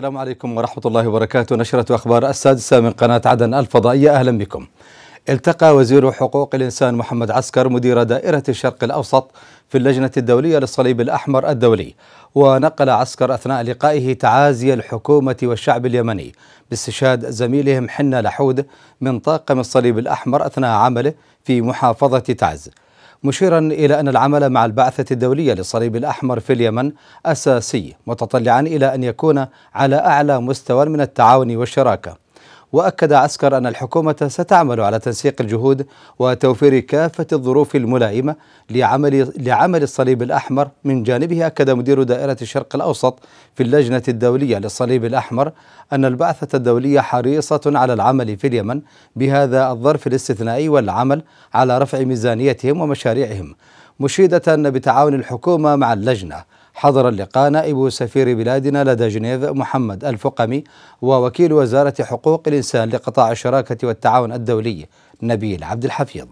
السلام عليكم ورحمة الله وبركاته نشرة أخبار السادسة من قناة عدن الفضائية أهلا بكم التقى وزير حقوق الإنسان محمد عسكر مدير دائرة الشرق الأوسط في اللجنة الدولية للصليب الأحمر الدولي ونقل عسكر أثناء لقائه تعازي الحكومة والشعب اليمني باستشهاد زميلهم حنا لحود من طاقم الصليب الأحمر أثناء عمله في محافظة تعز مشيرا إلى أن العمل مع البعثة الدولية للصليب الأحمر في اليمن أساسي متطلعا إلى أن يكون على أعلى مستوى من التعاون والشراكة وأكد عسكر أن الحكومة ستعمل على تنسيق الجهود وتوفير كافة الظروف الملائمة لعمل, لعمل الصليب الأحمر من جانبه أكد مدير دائرة الشرق الأوسط في اللجنة الدولية للصليب الأحمر أن البعثة الدولية حريصة على العمل في اليمن بهذا الظرف الاستثنائي والعمل على رفع ميزانيتهم ومشاريعهم مشيدة بتعاون الحكومة مع اللجنة حضر اللقاء نائب سفير بلادنا لدى جنيف محمد الفقمي ووكيل وزارة حقوق الإنسان لقطاع الشراكة والتعاون الدولي نبيل عبد الحفيظ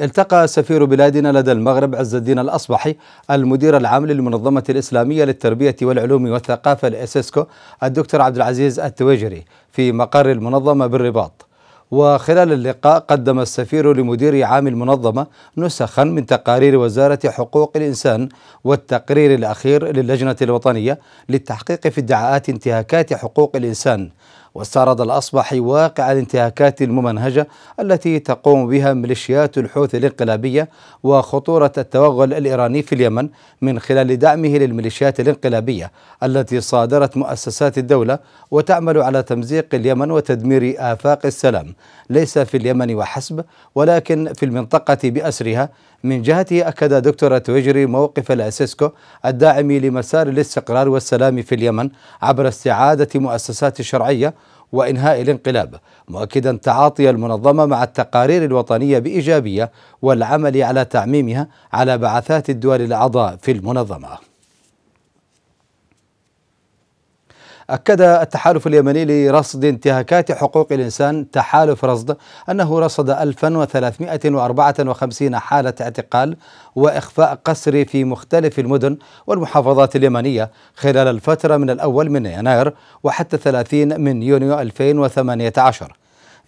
التقى سفير بلادنا لدى المغرب عز الدين الأصبحي المدير العام للمنظمة الإسلامية للتربية والعلوم والثقافة الإسيسكو الدكتور عبد العزيز التويجري في مقر المنظمة بالرباط وخلال اللقاء قدم السفير لمدير عام المنظمة نسخا من تقارير وزارة حقوق الإنسان والتقرير الأخير للجنة الوطنية للتحقيق في ادعاءات انتهاكات حقوق الإنسان واستعرض الأصبحي واقع الانتهاكات الممنهجة التي تقوم بها ميليشيات الحوثي الانقلابية وخطورة التوغل الإيراني في اليمن من خلال دعمه للميليشيات الانقلابية التي صادرت مؤسسات الدولة وتعمل على تمزيق اليمن وتدمير آفاق السلام ليس في اليمن وحسب ولكن في المنطقة بأسرها من جهته أكد دكتور تويجري موقف الأسيسكو الداعم لمسار الاستقرار والسلام في اليمن عبر استعادة مؤسسات الشرعية وإنهاء الانقلاب مؤكدا تعاطي المنظمة مع التقارير الوطنية بإيجابية والعمل على تعميمها على بعثات الدول الأعضاء في المنظمة أكد التحالف اليمني لرصد انتهاكات حقوق الإنسان تحالف رصد أنه رصد 1354 حالة اعتقال وإخفاء قسري في مختلف المدن والمحافظات اليمنية خلال الفترة من الأول من يناير وحتى 30 من يونيو 2018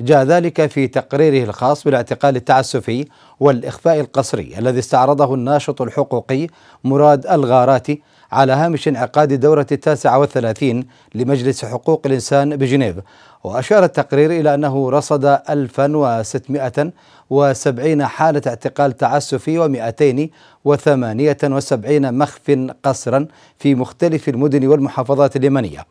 جاء ذلك في تقريره الخاص بالاعتقال التعسفي والإخفاء القسري الذي استعرضه الناشط الحقوقي مراد الغاراتي على هامش انعقاد الدورة التاسعة والثلاثين لمجلس حقوق الإنسان بجنيف وأشار التقرير إلى أنه رصد 1670 حالة اعتقال تعسفي و278 مخف قسرا في مختلف المدن والمحافظات اليمنية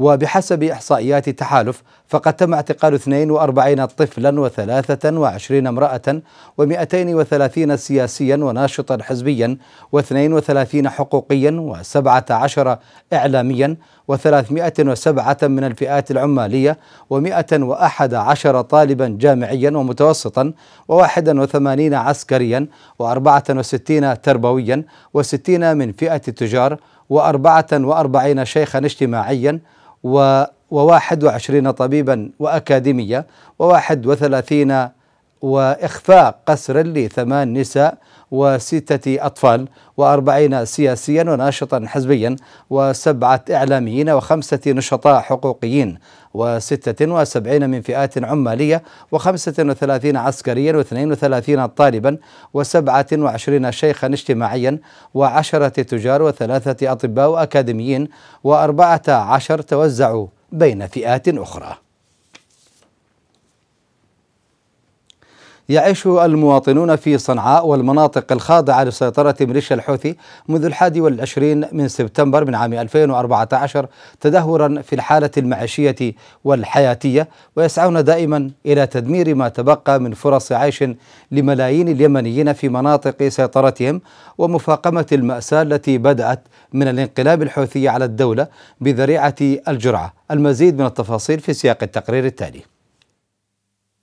وبحسب إحصائيات التحالف فقد تم اعتقال 42 طفلا و23 امرأة و230 سياسيا وناشطا حزبيا و32 حقوقيا و17 إعلاميا و307 من الفئات العمالية و111 طالبا جامعيا ومتوسطا و81 عسكريا و64 تربويا و60 من فئة التجار و44 شيخا اجتماعيا و و21 طبيبا وأكاديمية و31 وإخفاق قسرا لثمان نساء وستة أطفال وأربعين سياسيا وناشطا حزبيا وسبعة إعلاميين وخمسة نشطاء حقوقيين وستة وسبعين من فئات عمالية وخمسة وثلاثين عسكريا واثنين وثلاثين طالبا وسبعة وعشرين شيخا اجتماعيا وعشرة تجار وثلاثة أطباء وأكاديميين وأربعة عشر توزعوا بين فئات أخرى يعيش المواطنون في صنعاء والمناطق الخاضعة لسيطرة ميليشيا الحوثي منذ الحادي والعشرين من سبتمبر من عام 2014 تدهورا في الحالة المعيشية والحياتية ويسعون دائما إلى تدمير ما تبقى من فرص عيش لملايين اليمنيين في مناطق سيطرتهم ومفاقمة المأساة التي بدأت من الانقلاب الحوثي على الدولة بذريعة الجرعة المزيد من التفاصيل في سياق التقرير التالي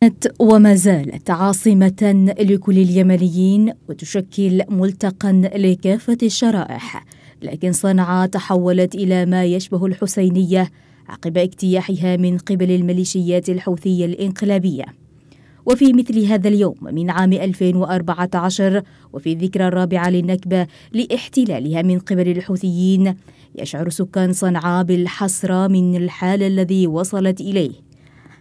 كانت وما زالت عاصمة لكل اليمنيين وتشكل ملتقا لكافة الشرائح لكن صنعاء تحولت إلى ما يشبه الحسينية عقب اجتياحها من قبل الميليشيات الحوثية الإنقلابية وفي مثل هذا اليوم من عام 2014 وفي الذكرى الرابعة للنكبة لاحتلالها من قبل الحوثيين يشعر سكان صنعاء بالحسرة من الحال الذي وصلت إليه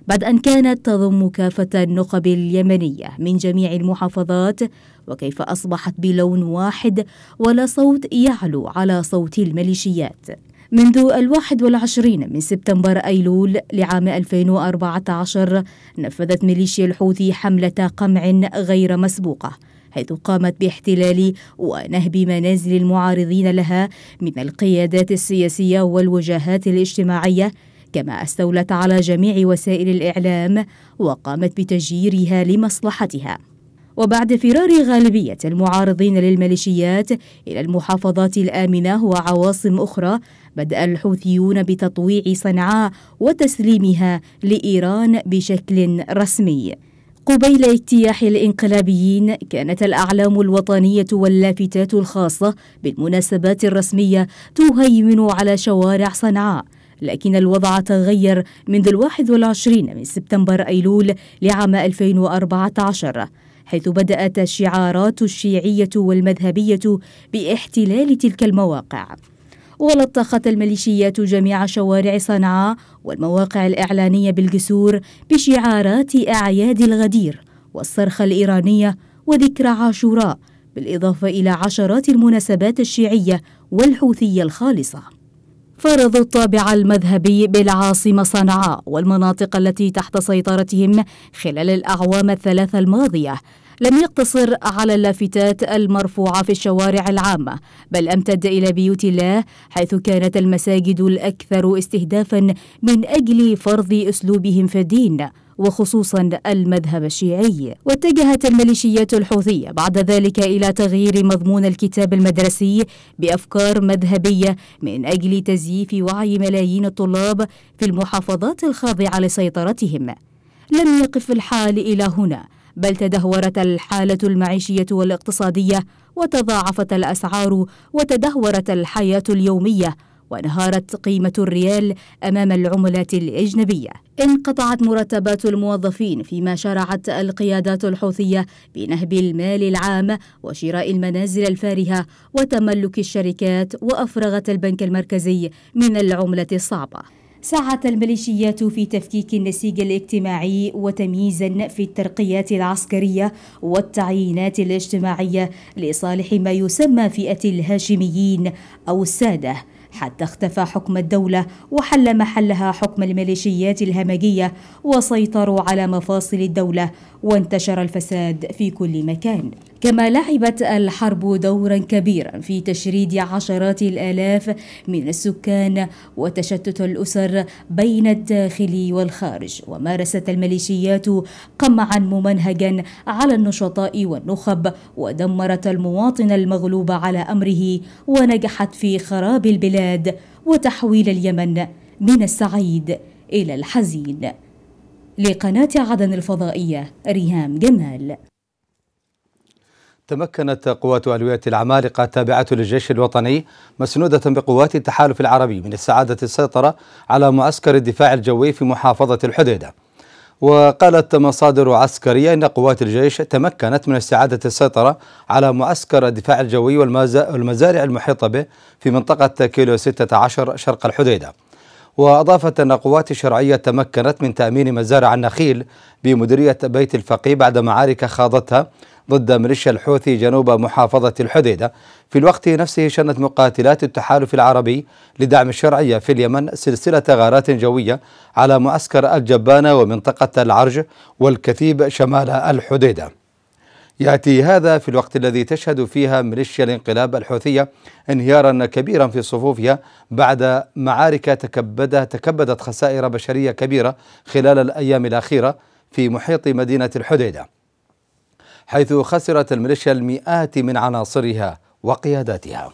بعد أن كانت تضم كافة النخب اليمنية من جميع المحافظات وكيف أصبحت بلون واحد ولا صوت يعلو على صوت الميليشيات منذ الواحد والعشرين من سبتمبر أيلول لعام 2014 نفذت ميليشيا الحوثي حملة قمع غير مسبوقة حيث قامت باحتلال ونهب منازل المعارضين لها من القيادات السياسية والوجهات الاجتماعية كما استولت على جميع وسائل الإعلام وقامت بتجييرها لمصلحتها وبعد فرار غالبية المعارضين للميليشيات إلى المحافظات الآمنة وعواصم أخرى بدأ الحوثيون بتطويع صنعاء وتسليمها لإيران بشكل رسمي قبيل اجتياح الانقلابيين كانت الاعلام الوطنيه واللافتات الخاصه بالمناسبات الرسميه تهيمن على شوارع صنعاء لكن الوضع تغير منذ الواحد والعشرين من سبتمبر أيلول لعام 2014 حيث بدأت الشعارات الشيعية والمذهبية باحتلال تلك المواقع ولطخت الميليشيات جميع شوارع صنعاء والمواقع الإعلانية بالجسور بشعارات أعياد الغدير والصرخة الإيرانية وذكرى عاشوراء بالإضافة إلى عشرات المناسبات الشيعية والحوثية الخالصة فرضوا الطابع المذهبي بالعاصمة صنعاء والمناطق التي تحت سيطرتهم خلال الأعوام الثلاثة الماضية لم يقتصر على اللافتات المرفوعة في الشوارع العامة بل امتد إلى بيوت الله حيث كانت المساجد الأكثر استهدافا من أجل فرض أسلوبهم في الدين وخصوصا المذهب الشيعي واتجهت الميليشيات الحوثية بعد ذلك إلى تغيير مضمون الكتاب المدرسي بأفكار مذهبية من أجل تزييف وعي ملايين الطلاب في المحافظات الخاضعة لسيطرتهم لم يقف الحال إلى هنا بل تدهورت الحالة المعيشية والاقتصادية وتضاعفت الأسعار وتدهورت الحياة اليومية وانهارت قيمة الريال أمام العملات الأجنبية انقطعت مرتبات الموظفين فيما شرعت القيادات الحوثية بنهب المال العام وشراء المنازل الفارهة وتملك الشركات وأفرغت البنك المركزي من العملة الصعبة سعت الميليشيات في تفكيك النسيج الاجتماعي وتمييزا في الترقيات العسكريه والتعيينات الاجتماعيه لصالح ما يسمى فئه الهاشميين او الساده حتى اختفى حكم الدولة وحل محلها حكم الميليشيات الهمجية وسيطروا على مفاصل الدولة وانتشر الفساد في كل مكان كما لعبت الحرب دورا كبيرا في تشريد عشرات الآلاف من السكان وتشتت الأسر بين الداخل والخارج ومارست الميليشيات قمعا ممنهجا على النشطاء والنخب ودمرت المواطن المغلوب على أمره ونجحت في خراب البلاد البلاد وتحويل اليمن من السعيد إلى الحزين لقناة عدن الفضائية ريهام جمال تمكنت قوات ألوية العمالقة التابعة للجيش الوطني مسنودة بقوات التحالف العربي من استعادة السيطرة على معسكر الدفاع الجوي في محافظة الحديدة وقالت مصادر عسكرية أن قوات الجيش تمكنت من استعادة السيطرة على معسكر الدفاع الجوي والمزارع المحيطة به في منطقة كيلو 16 شرق الحديدة وأضافت أن قوات الشرعيه تمكنت من تأمين مزارع النخيل بمديرية بيت الفقي بعد معارك خاضتها ضد ميليشيا الحوثي جنوب محافظة الحديدة في الوقت نفسه شنت مقاتلات التحالف العربي لدعم الشرعية في اليمن سلسلة غارات جوية على معسكر الجبانة ومنطقة العرج والكثيب شمال الحديدة ياتي هذا في الوقت الذي تشهد فيها ميليشيا الانقلاب الحوثيه انهيارا كبيرا في صفوفها بعد معارك تكبدها تكبدت خسائر بشريه كبيره خلال الايام الاخيره في محيط مدينه الحديده. حيث خسرت الميليشيا المئات من عناصرها وقياداتها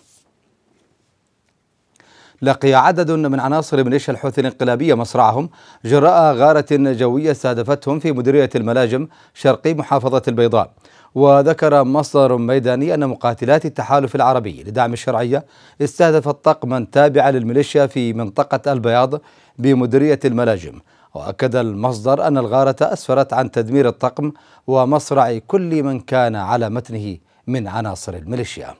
لقي عدد من عناصر ميليشيا الحوثي الانقلابية مصرعهم جراء غارة جوية استهدفتهم في مديرية الملاجم شرقي محافظة البيضاء وذكر مصدر ميداني أن مقاتلات التحالف العربي لدعم الشرعية استهدفت طقما تابعا للميليشيا في منطقة البياض بمديرية الملاجم وأكد المصدر أن الغارة أسفرت عن تدمير الطقم ومصرع كل من كان على متنه من عناصر الميليشيا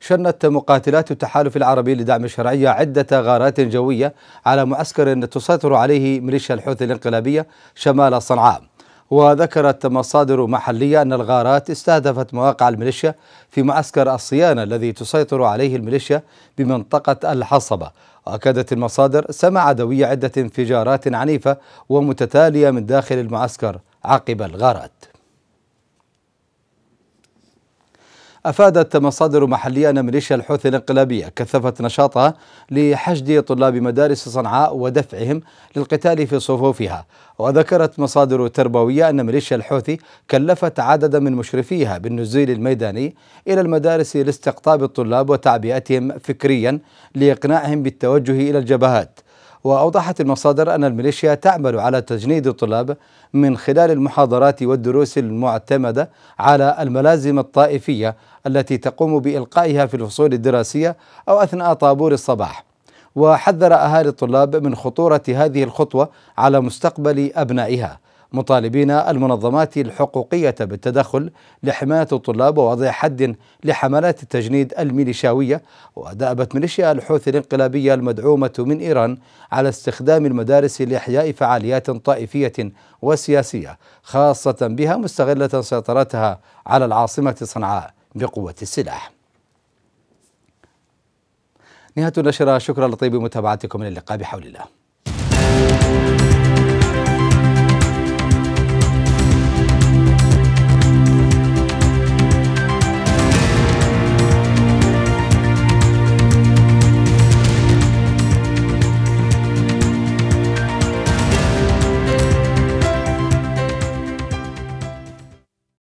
شنت مقاتلات التحالف العربي لدعم الشرعية عدة غارات جوية على معسكر تسيطر عليه ميليشيا الحوثي الانقلابية شمال صنعاء وذكرت مصادر محلية أن الغارات استهدفت مواقع الميليشيا في معسكر الصيانة الذي تسيطر عليه الميليشيا بمنطقة الحصبة وأكدت المصادر سمع دوي عدة انفجارات عنيفة ومتتالية من داخل المعسكر عقب الغارات أفادت مصادر محلية أن ميليشيا الحوثي الانقلابية كثفت نشاطها لحشد طلاب مدارس صنعاء ودفعهم للقتال في صفوفها وذكرت مصادر تربوية أن ميليشيا الحوثي كلفت عددا من مشرفيها بالنزول الميداني إلى المدارس لاستقطاب الطلاب وتعبئتهم فكريا لإقناعهم بالتوجه إلى الجبهات وأوضحت المصادر أن الميليشيا تعمل على تجنيد الطلاب من خلال المحاضرات والدروس المعتمدة على الملازم الطائفية التي تقوم بإلقائها في الفصول الدراسية أو أثناء طابور الصباح وحذر أهالي الطلاب من خطورة هذه الخطوة على مستقبل أبنائها مطالبين المنظمات الحقوقية بالتدخل لحماية الطلاب ووضع حد لحملات التجنيد الميليشاوية ودأبت ميليشيا الحوثي الانقلابية المدعومة من إيران على استخدام المدارس لإحياء فعاليات طائفية وسياسية خاصة بها مستغلة سيطرتها على العاصمة صنعاء بقوة السلاح نهاية النشرة شكرا لطيب متابعتكم للقاء بحول الله